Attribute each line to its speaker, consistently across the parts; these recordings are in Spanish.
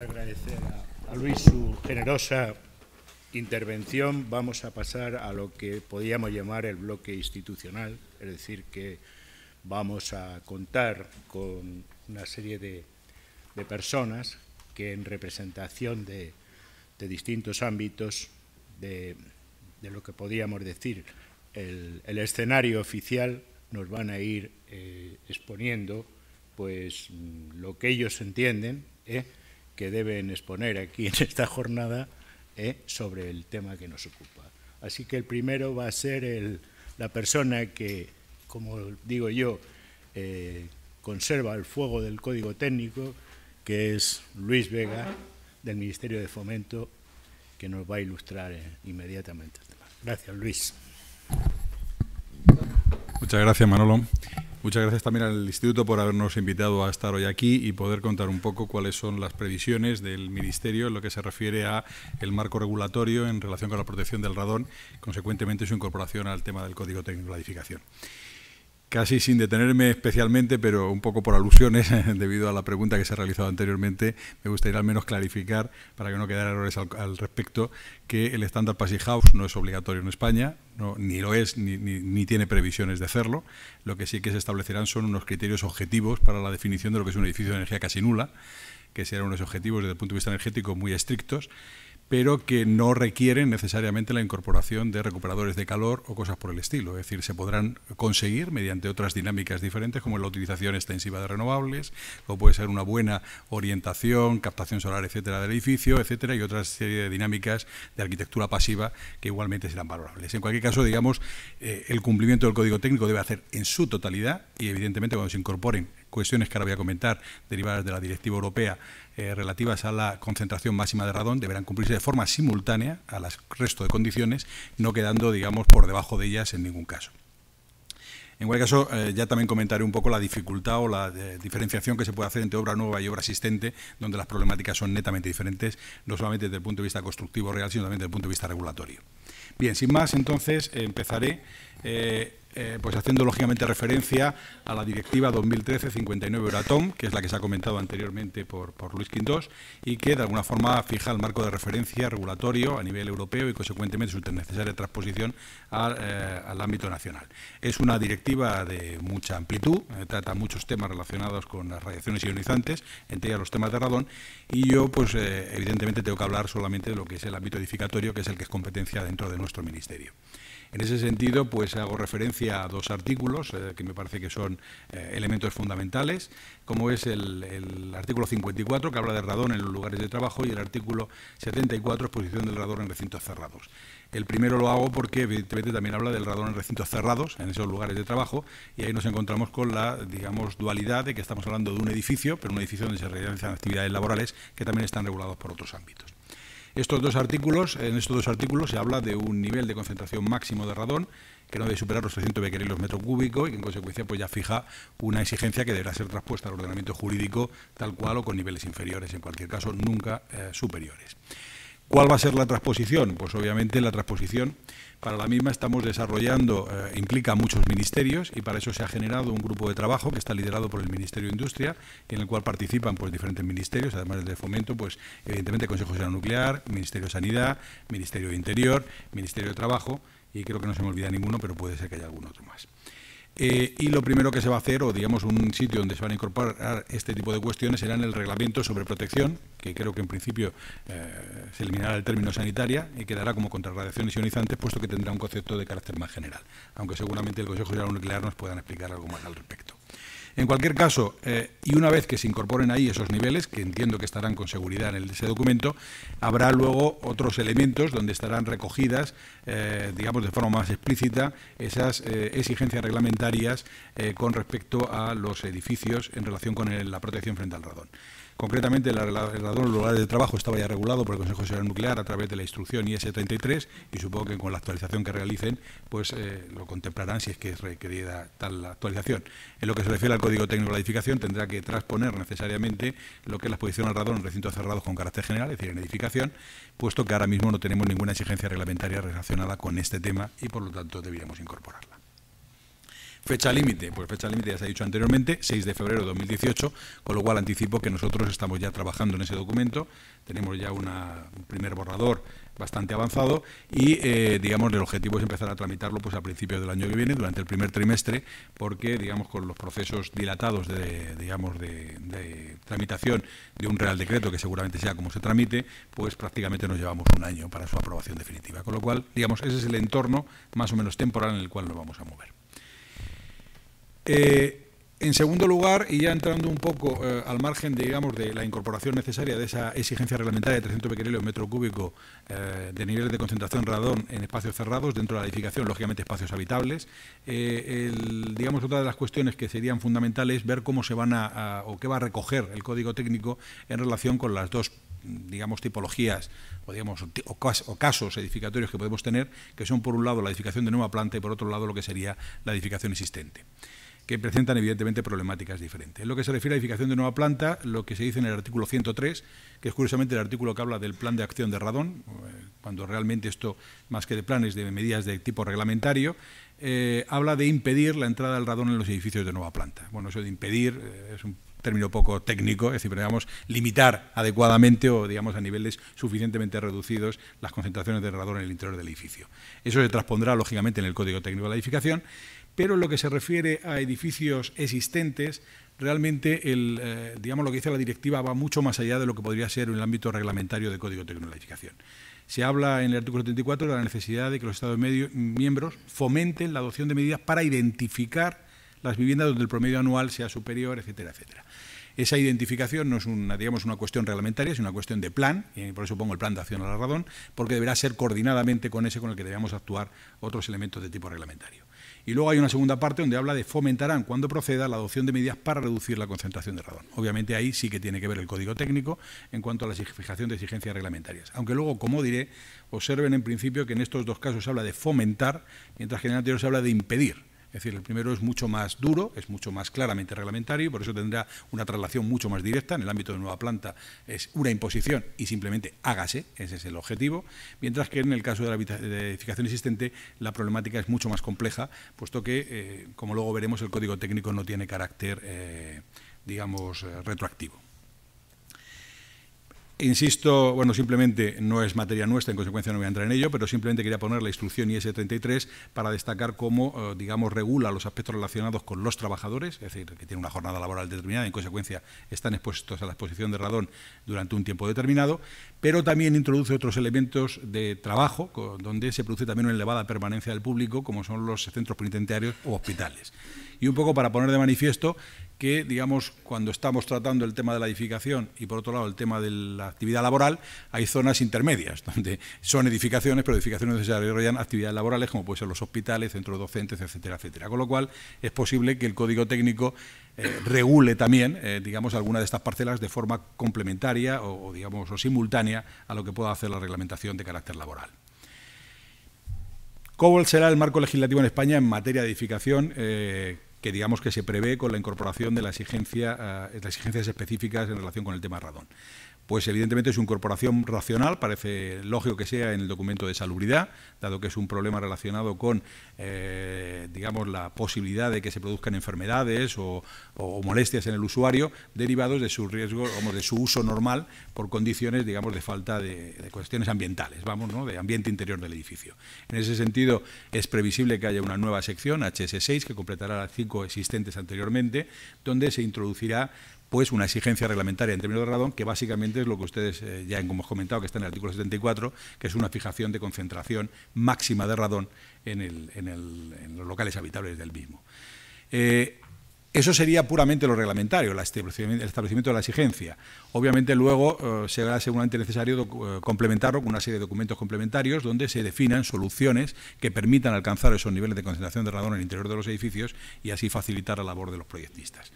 Speaker 1: Agradecer a Luis su generosa intervención. Vamos a pasar a lo que podríamos llamar el bloque institucional, es decir, que vamos a contar con una serie de, personas que en representación de, distintos ámbitos de, lo que podríamos decir el, escenario oficial nos van a ir eh, exponiendo pues lo que ellos entienden. ¿eh? que deben exponer aquí en esta jornada eh, sobre el tema que nos ocupa. Así que el primero va a ser el, la persona que, como digo yo, eh, conserva el fuego del código técnico, que es Luis Vega, del Ministerio de Fomento, que nos va a ilustrar eh, inmediatamente el tema. Gracias, Luis. Muchas gracias, Manolo. Muchas gracias también al Instituto por habernos invitado a estar hoy aquí y poder contar un poco cuáles son las previsiones del Ministerio en lo que se refiere a el marco regulatorio en relación con la protección del radón, consecuentemente su incorporación al tema del Código Técnico de Edificación casi sin detenerme especialmente, pero un poco por alusiones, debido a la pregunta que se ha realizado anteriormente, me gustaría al menos clarificar, para que no quedara errores al, respecto, que el estándar Passive House no es obligatorio en España, ni lo es, ni, ni, tiene previsiones de hacerlo. Lo que sí que se establecerán son unos criterios objetivos para la definición de lo que es un edificio de energía casi nula, que serán unos objetivos desde el punto de vista energético muy estrictos, pero que no requieren necesariamente la incorporación de recuperadores de calor o cosas por el estilo. Es decir, se podrán conseguir mediante otras dinámicas diferentes, como la utilización extensiva de renovables, o puede ser una buena orientación, captación solar, etcétera, del edificio, etcétera, y otra serie de dinámicas de arquitectura pasiva que igualmente serán valorables. En cualquier caso, digamos, eh, el cumplimiento del código técnico debe hacer en su totalidad y, evidentemente, cuando se incorporen cuestiones que ahora voy a comentar, derivadas de la Directiva Europea eh, relativas a la concentración máxima de radón, deberán cumplirse de forma simultánea a las resto de condiciones, no quedando, digamos, por debajo de ellas en ningún caso. En cualquier caso, eh, ya también comentaré un poco la dificultad o la eh, diferenciación que se puede hacer entre obra nueva y obra existente, donde las problemáticas son netamente diferentes, no solamente desde el punto de vista constructivo real, sino también desde el punto de vista regulatorio. Bien, sin más, entonces empezaré eh, pues haciendo lógicamente referencia a la Directiva 2013-59 Euratom, que es la que se ha comentado anteriormente por, Luis Quintos y que de alguna forma fija el marco de referencia regulatorio a nivel europeo y consecuentemente su necesaria transposición al eh, ámbito nacional. Es una directiva de mucha amplitud, eh, trata muchos temas relacionados con las radiaciones ionizantes, entre ellas los temas de radón, y yo pues evidentemente tengo que hablar solamente de lo que es el ámbito edificatorio, que es el que es competencia dentro de nuestro ministerio. En ese sentido, pues hago referencia a dos artículos eh, que me parece que son eh, elementos fundamentales, como es el, artículo 54, que habla de radón en los lugares de trabajo, y el artículo 74, exposición del radón en recintos cerrados. El primero lo hago porque, evidentemente, también habla del radón en recintos cerrados, en esos lugares de trabajo, y ahí nos encontramos con la, digamos, dualidad de que estamos hablando de un edificio, pero un edificio donde se realizan actividades laborales que también están regulados por otros ámbitos. Estos dos artículos, en estos dos artículos se habla de un nivel de concentración máximo de radón que no debe superar los 300 becquerelos metro cúbico y en consecuencia pues ya fija una exigencia que deberá ser traspuesta al ordenamiento jurídico tal cual o con niveles inferiores, en cualquier caso nunca eh, superiores. ¿Cuál va a ser la transposición? Pues obviamente la transposición para la misma estamos desarrollando, eh, implica muchos ministerios y para eso se ha generado un grupo de trabajo que está liderado por el Ministerio de Industria, en el cual participan pues, diferentes ministerios, además del de Fomento, pues evidentemente Consejo General Nuclear, Ministerio de Sanidad, Ministerio de Interior, Ministerio de Trabajo y creo que no se me olvida ninguno, pero puede ser que haya algún otro más. Eh, y lo primero que se va a hacer, o digamos un sitio donde se van a incorporar este tipo de cuestiones, será en el reglamento sobre protección, que creo que en principio eh, se eliminará el término sanitaria y quedará como contra ionizantes, puesto que tendrá un concepto de carácter más general, aunque seguramente el Consejo General Nuclear nos puedan explicar algo más al respecto. En cualquier caso, eh, y una vez que se incorporen ahí esos niveles, que entiendo que estarán con seguridad en ese documento, habrá luego otros elementos donde estarán recogidas, eh, digamos, de forma más explícita esas eh, exigencias reglamentarias con respecto a los edificios en relación con la protección frente al radón. Concretamente, el radón en lugar de trabajo estaba ya regulado por el Consejo de Nuclear a través de la instrucción IS-33 y supongo que con la actualización que realicen pues eh, lo contemplarán si es que es requerida tal actualización. En lo que se refiere al Código Técnico de la Edificación, tendrá que transponer necesariamente lo que es la exposición al radón en recintos cerrados con carácter general, es decir, en edificación, puesto que ahora mismo no tenemos ninguna exigencia reglamentaria relacionada con este tema y, por lo tanto, deberíamos incorporarla. Fecha límite, pues fecha límite ya se ha dicho anteriormente, 6 de febrero de 2018, con lo cual anticipo que nosotros estamos ya trabajando en ese documento, tenemos ya un primer borrador bastante avanzado y eh, digamos el objetivo es empezar a tramitarlo pues a principios del año que viene durante el primer trimestre porque digamos con los procesos dilatados de digamos de, de, tramitación de un real decreto que seguramente sea como se tramite pues prácticamente nos llevamos un año para su aprobación definitiva con lo cual digamos ese es el entorno más o menos temporal en el cual nos vamos a mover eh, en segundo lugar, y ya entrando un poco eh, al margen, digamos, de la incorporación necesaria de esa exigencia reglamentaria de 300 becquerelos metro cúbico eh, de niveles de concentración radón en espacios cerrados dentro de la edificación, lógicamente espacios habitables, digamos, otra de las cuestiones que serían fundamentales es ver cómo se van o qué va a recoger el código técnico en relación con las dos digamos, tipologías o, o, casos edificatorios que podemos tener, que son, por un lado, la edificación de nueva planta y, por otro lado, lo que sería la edificación existente que presentan evidentemente problemáticas diferentes. En lo que se refiere a edificación de nueva planta, lo que se dice en el artículo 103, que es curiosamente el artículo que habla del plan de acción de Radón, eh, cuando realmente esto, más que de planes, de medidas de tipo reglamentario, eh, habla de impedir la entrada del radón en los edificios de nueva planta. Bueno, eso de impedir eh, es un término poco técnico, es decir, pero digamos, limitar adecuadamente o digamos a niveles suficientemente reducidos las concentraciones de radón en el interior del edificio. Eso se transpondrá lógicamente en el Código Técnico de la Edificación pero en lo que se refiere a edificios existentes, realmente eh, digamos lo que dice la directiva va mucho más allá de lo que podría ser en el ámbito reglamentario de código de la Se habla en el artículo 34 de la necesidad de que los Estados miembros fomenten la adopción de medidas para identificar las viviendas donde el promedio anual sea superior, etcétera, etcétera. Esa identificación no es una, digamos, una cuestión reglamentaria, es una cuestión de plan, y por eso pongo el plan de acción la radón, porque deberá ser coordinadamente con ese con el que debemos actuar otros elementos de tipo reglamentario. Y luego hay una segunda parte donde habla de fomentarán cuando proceda la adopción de medidas para reducir la concentración de radón. Obviamente ahí sí que tiene que ver el código técnico en cuanto a la fijación de exigencias reglamentarias. Aunque luego, como diré, observen en principio que en estos dos casos se habla de fomentar, mientras que en el anterior se habla de impedir. Es decir, el primero es mucho más duro, es mucho más claramente reglamentario y por eso tendrá una traslación mucho más directa. En el ámbito de nueva planta es una imposición y simplemente hágase, ese es el objetivo, mientras que en el caso de la edificación existente la problemática es mucho más compleja, puesto que, eh, como luego veremos, el código técnico no tiene carácter, eh, digamos, eh, retroactivo. Insisto, bueno, simplemente no es materia nuestra, en consecuencia no voy a entrar en ello, pero simplemente quería poner la instrucción IS-33 para destacar cómo, eh, digamos, regula los aspectos relacionados con los trabajadores, es decir, que tienen una jornada laboral determinada, en consecuencia están expuestos a la exposición de radón durante un tiempo determinado, pero también introduce otros elementos de trabajo, donde se produce también una elevada permanencia del público, como son los centros penitenciarios o hospitales. Y un poco para poner de manifiesto que, digamos, cuando estamos tratando el tema de la edificación y, por otro lado, el tema de la actividad laboral, hay zonas intermedias, donde son edificaciones, pero edificaciones donde se desarrollan actividades laborales, como pueden ser los hospitales, centros docentes, etcétera, etcétera. Con lo cual, es posible que el Código Técnico eh, regule también, eh, digamos, alguna de estas parcelas de forma complementaria o, digamos, o simultánea a lo que pueda hacer la reglamentación de carácter laboral. ¿Cómo será el marco legislativo en España en materia de edificación? Eh, que digamos que se prevé con la incorporación de la exigencia, ah, las exigencias específicas en relación con el tema radón pues evidentemente su incorporación racional parece lógico que sea en el documento de salubridad, dado que es un problema relacionado con, eh, digamos, la posibilidad de que se produzcan enfermedades o, molestias en el usuario derivados de su riesgo, de su uso normal por condiciones, digamos, de falta de, de cuestiones ambientales, vamos, ¿no? de ambiente interior del edificio. En ese sentido, es previsible que haya una nueva sección, HS6, que completará las cinco existentes anteriormente, donde se introducirá pues una exigencia reglamentaria en términos de radón, que básicamente es lo que ustedes eh, ya hemos comentado, que está en el artículo 74, que es una fijación de concentración máxima de radón en, los locales habitables del mismo. Eh, eso sería puramente lo reglamentario, el establecimiento, de la exigencia. Obviamente luego eh, será seguramente necesario complementarlo con una serie de documentos complementarios donde se definan soluciones que permitan alcanzar esos niveles de concentración de radón en el interior de los edificios y así facilitar la labor de los proyectistas.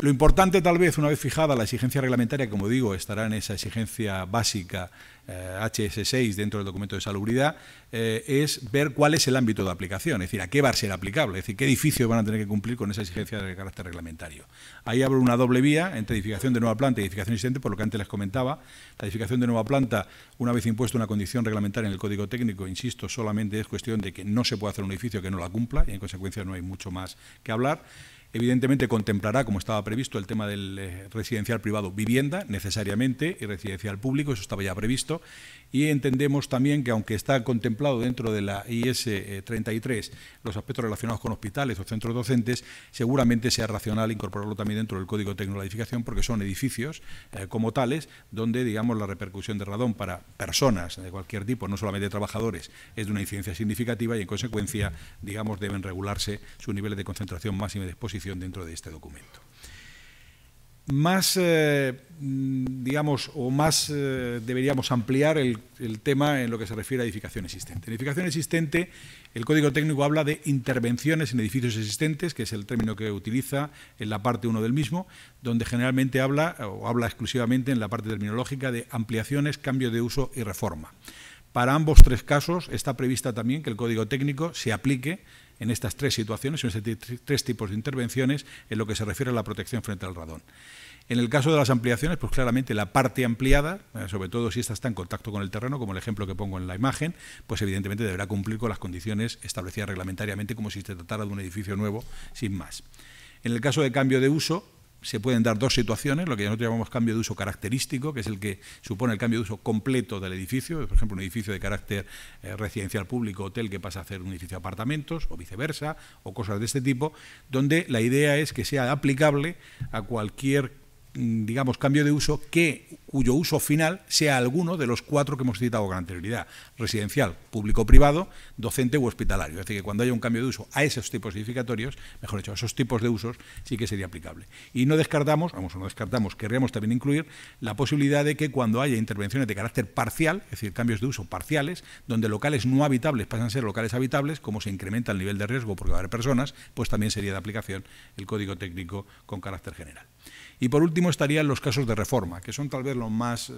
Speaker 1: Lo importante tal vez, una vez fijada la exigencia reglamentaria, como digo, estará en esa exigencia básica HS6 eh, dentro del documento de salubridad, eh, es ver cuál es el ámbito de aplicación, es decir, a qué va a ser aplicable, es decir, qué edificios van a tener que cumplir con esa exigencia de carácter reglamentario. Ahí abro una doble vía entre edificación de nueva planta y edificación existente, por lo que antes les comentaba. La edificación de nueva planta, una vez impuesta una condición reglamentaria en el Código Técnico, insisto, solamente es cuestión de que no se puede hacer un edificio que no la cumpla y en consecuencia no hay mucho más que hablar. Evidentemente contemplará, como estaba previsto, el tema del eh, residencial privado vivienda, necesariamente, y residencial público, eso estaba ya previsto y entendemos también que aunque está contemplado dentro de la IS 33 eh, los aspectos relacionados con hospitales o centros docentes, seguramente sea racional incorporarlo también dentro del Código de Edificación porque son edificios eh, como tales donde digamos la repercusión de radón para personas de cualquier tipo, no solamente trabajadores, es de una incidencia significativa y en consecuencia digamos deben regularse sus niveles de concentración máxima y de exposición dentro de este documento. Más eh, Mm, digamos, o más eh, deberíamos ampliar el, el, tema en lo que se refiere a edificación existente. En edificación existente, el Código Técnico habla de intervenciones en edificios existentes, que es el término que utiliza en la parte 1 del mismo, donde generalmente habla, o habla exclusivamente en la parte terminológica, de ampliaciones, cambio de uso y reforma. Para ambos tres casos está prevista también que el Código Técnico se aplique en estas tres situaciones, en estos tres tipos de intervenciones, en lo que se refiere a la protección frente al radón. En el caso de las ampliaciones, pues claramente la parte ampliada, eh, sobre todo si esta está en contacto con el terreno, como el ejemplo que pongo en la imagen, pues evidentemente deberá cumplir con las condiciones establecidas reglamentariamente como si se tratara de un edificio nuevo, sin más. En el caso de cambio de uso, se pueden dar dos situaciones, lo que nosotros llamamos cambio de uso característico, que es el que supone el cambio de uso completo del edificio, por ejemplo, un edificio de carácter eh, residencial público, hotel, que pasa a ser un edificio de apartamentos, o viceversa, o cosas de este tipo, donde la idea es que sea aplicable a cualquier Mm, digamos, cambio de uso que cuyo uso final sea alguno de los cuatro que hemos citado con anterioridad, residencial, público-privado, docente u hospitalario. Es decir, que cuando haya un cambio de uso a esos tipos edificatorios, mejor dicho, a esos tipos de usos, sí que sería aplicable. Y no descartamos, vamos, no descartamos, querríamos también incluir la posibilidad de que cuando haya intervenciones de carácter parcial, es decir, cambios de uso parciales, donde locales no habitables pasan a ser locales habitables, como se incrementa el nivel de riesgo porque va a haber personas, pues también sería de aplicación el código técnico con carácter general. Y por último estarían los casos de reforma, que son tal vez los más, eh,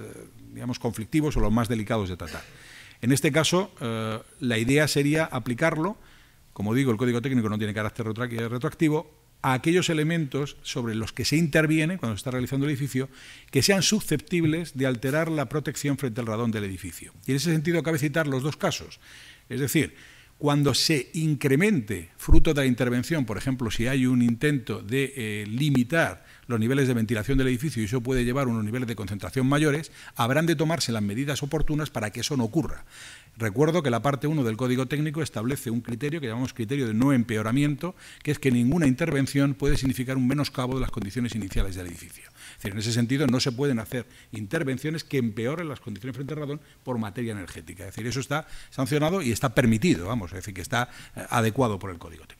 Speaker 1: digamos, conflictivos o los más delicados de tratar. En este caso, eh, la idea sería aplicarlo, como digo, el código técnico no tiene carácter eh, retroactivo, a aquellos elementos sobre los que se interviene cuando se está realizando el edificio que sean susceptibles de alterar la protección frente al radón del edificio. Y en ese sentido cabe citar los dos casos. Es decir, cuando se incremente fruto de la intervención, por ejemplo, si hay un intento de limitar los niveles de ventilación del edificio y eso puede llevar a unos niveles de concentración mayores, habrán de tomarse las medidas oportunas para que eso no ocurra. Recuerdo que la parte 1 del Código Técnico establece un criterio que llamamos criterio de no empeoramiento, que es que ninguna intervención puede significar un menoscabo de las condiciones iniciales del edificio. en ese sentido no se pueden hacer intervenciones que empeoren las condiciones frente al radón por materia energética. Es decir, eso está sancionado y está permitido, vamos, es decir, que está eh, adecuado por el Código Técnico.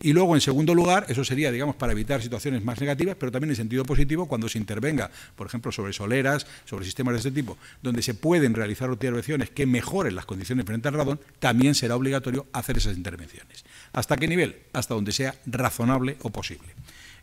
Speaker 1: Y luego, en segundo lugar, eso sería, digamos, para evitar situaciones más negativas, pero también en sentido positivo, cuando se intervenga, por ejemplo, sobre soleras, sobre sistemas de este tipo, donde se pueden realizar intervenciones que mejoren las condiciones frente al radón, también será obligatorio hacer esas intervenciones. ¿Hasta qué nivel? Hasta donde sea razonable o posible.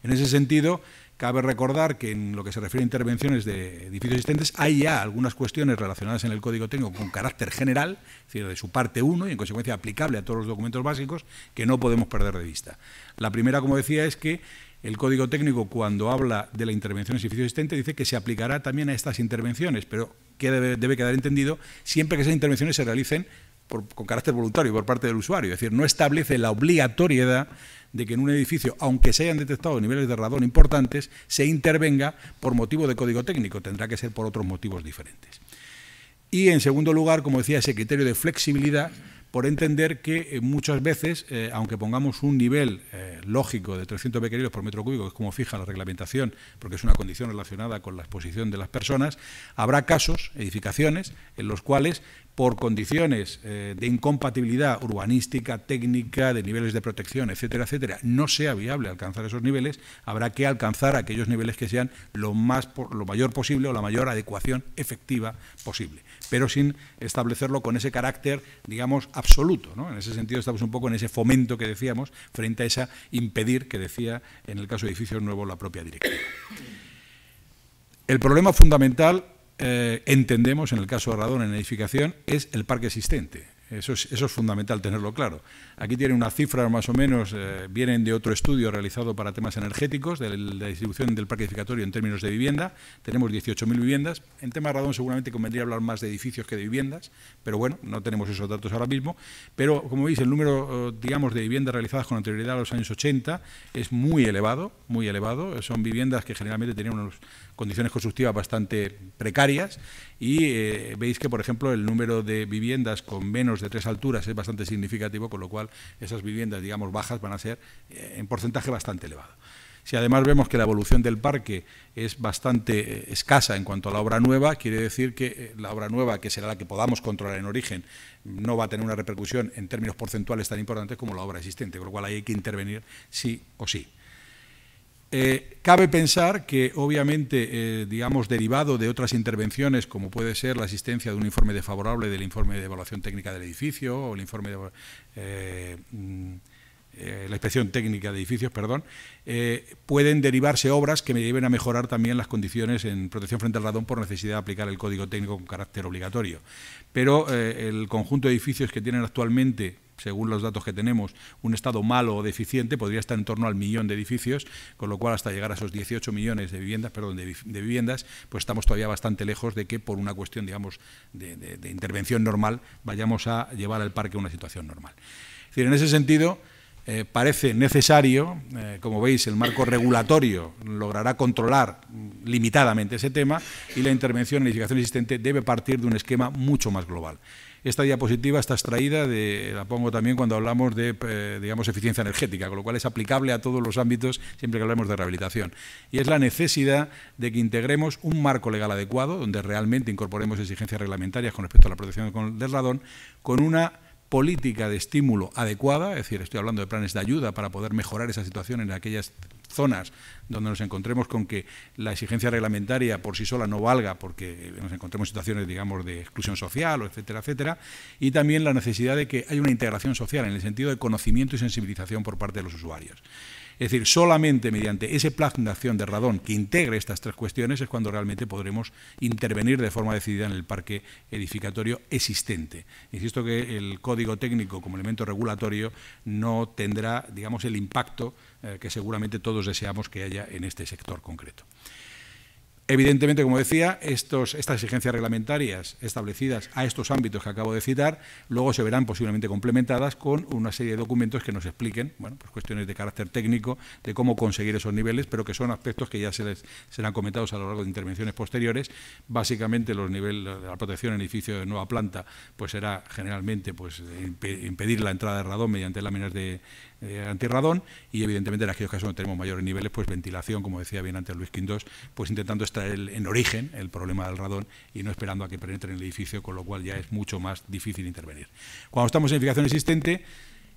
Speaker 1: En ese sentido, Cabe recordar que en lo que se refiere a intervenciones de edificios existentes hay ya algunas cuestiones relacionadas en el Código Técnico con carácter general, es decir, de su parte 1 y en consecuencia aplicable a todos los documentos básicos que no podemos perder de vista. La primera, como decía, es que el Código Técnico, cuando habla de la intervención en edificios existentes, dice que se aplicará también a estas intervenciones, pero que debe, quedar entendido siempre que esas intervenciones se realicen con carácter voluntario por parte del usuario, es decir, no establece la obligatoriedad de que en un edificio, aunque se hayan detectado niveles de radón importantes, se intervenga por motivo de código técnico, tendrá que ser por otros motivos diferentes. Y en segundo lugar, como decía, ese criterio de flexibilidad por entender que eh, muchas veces, eh, aunque pongamos un nivel eh, lógico de 300 becqueros por metro cúbico, que es como fija la reglamentación, porque es una condición relacionada con la exposición de las personas, habrá casos, edificaciones, en los cuales por condiciones de incompatibilidad urbanística, técnica, de niveles de protección, etcétera, etcétera, no sea viable alcanzar esos niveles, habrá que alcanzar aquellos niveles que sean lo, más, lo mayor posible o la mayor adecuación efectiva posible, pero sin establecerlo con ese carácter, digamos, absoluto. ¿no? En ese sentido estamos un poco en ese fomento que decíamos frente a esa impedir que decía en el caso de edificios nuevos la propia directiva. El problema fundamental, eh, entendemos en el caso de Radón en edificación, es el parque existente. Eso es, fundamental tenerlo claro. Aquí tienen una cifra, más o menos, eh, vienen de otro estudio realizado para temas energéticos, de la distribución del parque edificatorio en términos de vivienda. Tenemos 18.000 viviendas. En tema de radón seguramente convendría hablar más de edificios que de viviendas, pero bueno, no tenemos esos datos ahora mismo. Pero como veis, el número, eh, digamos, de viviendas realizadas con anterioridad a los años 80 es muy elevado, muy elevado. Son viviendas que generalmente tenían unos condiciones constructivas bastante precarias y eh, veis que, por ejemplo, el número de viviendas con menos de tres alturas es bastante significativo, con lo cual esas viviendas, digamos, bajas van a ser eh, en porcentaje bastante elevado. Si además vemos que la evolución del parque es bastante eh, escasa en cuanto a la obra nueva, quiere decir que la obra nueva, que será la que podamos controlar en origen, no va a tener una repercusión en términos porcentuales tan importantes como la obra existente, con lo cual hay que intervenir sí o sí. Eh, cabe pensar que, obviamente, eh, digamos, derivado de otras intervenciones, como puede ser la existencia de un informe desfavorable del informe de evaluación técnica del edificio o el informe de eh, mm, la inspección técnica de edificios, perdón, pueden derivarse obras que me lleven a mejorar también las condiciones en protección frente al radón por necesidad de aplicar el código técnico con carácter obligatorio. Pero el conjunto de edificios que tienen actualmente según los datos que tenemos, un estado malo o deficiente podría estar en torno al millón de edificios, con lo cual hasta llegar a esos 18 millones de viviendas, perdón, de, viviendas, pues estamos todavía bastante lejos de que por una cuestión, digamos, de, intervención normal vayamos a llevar al parque a una situación normal. decir, en ese sentido, eh, parece necesario. Eh, como veis, el marco regulatorio logrará controlar limitadamente ese tema y la intervención en edificación existente debe partir de un esquema mucho más global. Esta diapositiva está extraída, de, la pongo también cuando hablamos de eh, digamos, eficiencia energética, con lo cual es aplicable a todos los ámbitos siempre que hablemos de rehabilitación. Y es la necesidad de que integremos un marco legal adecuado, donde realmente incorporemos exigencias reglamentarias con respecto a la protección del radón, con una política de estímulo adecuada, es decir, estoy hablando de planes de ayuda para poder mejorar esa situación en aquellas zonas donde nos encontremos con que la exigencia reglamentaria por sí sola no valga porque nos encontremos situaciones, digamos, de exclusión social, o etcétera, etcétera, y también la necesidad de que haya una integración social en el sentido de conocimiento y sensibilización por parte de los usuarios. Es decir, solamente mediante ese plan de acción de radón que integre estas tres cuestiones es cuando realmente podremos intervenir de forma decidida en el parque edificatorio existente. Insisto que el código técnico como elemento regulatorio no tendrá, digamos, el impacto eh, que seguramente todos deseamos que haya en este sector concreto. Evidentemente, como decía, estos, estas exigencias reglamentarias establecidas a estos ámbitos que acabo de citar, luego se verán posiblemente complementadas con una serie de documentos que nos expliquen, bueno, pues cuestiones de carácter técnico, de cómo conseguir esos niveles, pero que son aspectos que ya se les serán comentados a lo largo de intervenciones posteriores. Básicamente, los niveles de la protección en edificio de nueva planta, pues será generalmente pues, impedir la entrada de radón mediante láminas de, antirradón y, evidentemente, en aquellos casos donde tenemos mayores niveles, pues ventilación, como decía bien antes Luis Quindós, pues intentando Está en origen el problema del radón y no esperando a que penetre en el edificio, con lo cual ya es mucho más difícil intervenir. Cuando estamos en edificación existente,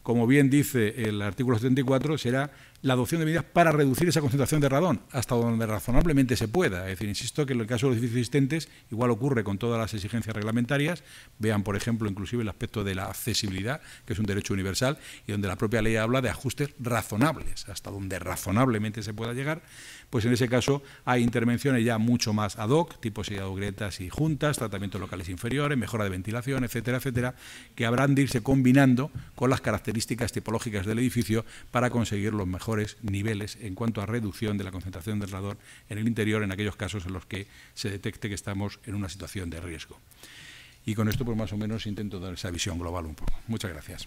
Speaker 1: como bien dice el artículo 74, será la adopción de medidas para reducir esa concentración de radón hasta donde razonablemente se pueda. Es decir, insisto que en el caso de los edificios existentes igual ocurre con todas las exigencias reglamentarias. Vean, por ejemplo, inclusive el aspecto de la accesibilidad, que es un derecho universal y donde la propia ley habla de ajustes razonables, hasta donde razonablemente se pueda llegar. Pues en ese caso hay intervenciones ya mucho más ad hoc, tipo sellado grietas y juntas, tratamientos locales inferiores, mejora de ventilación, etcétera, etcétera, que habrán de irse combinando con las características tipológicas del edificio para conseguir los mejores niveles en cuanto a reducción de la concentración del radón en el interior en aquellos casos en los que se detecte que estamos en una situación de riesgo. Y con esto, pues más o menos, intento dar esa visión global un poco. Muchas gracias.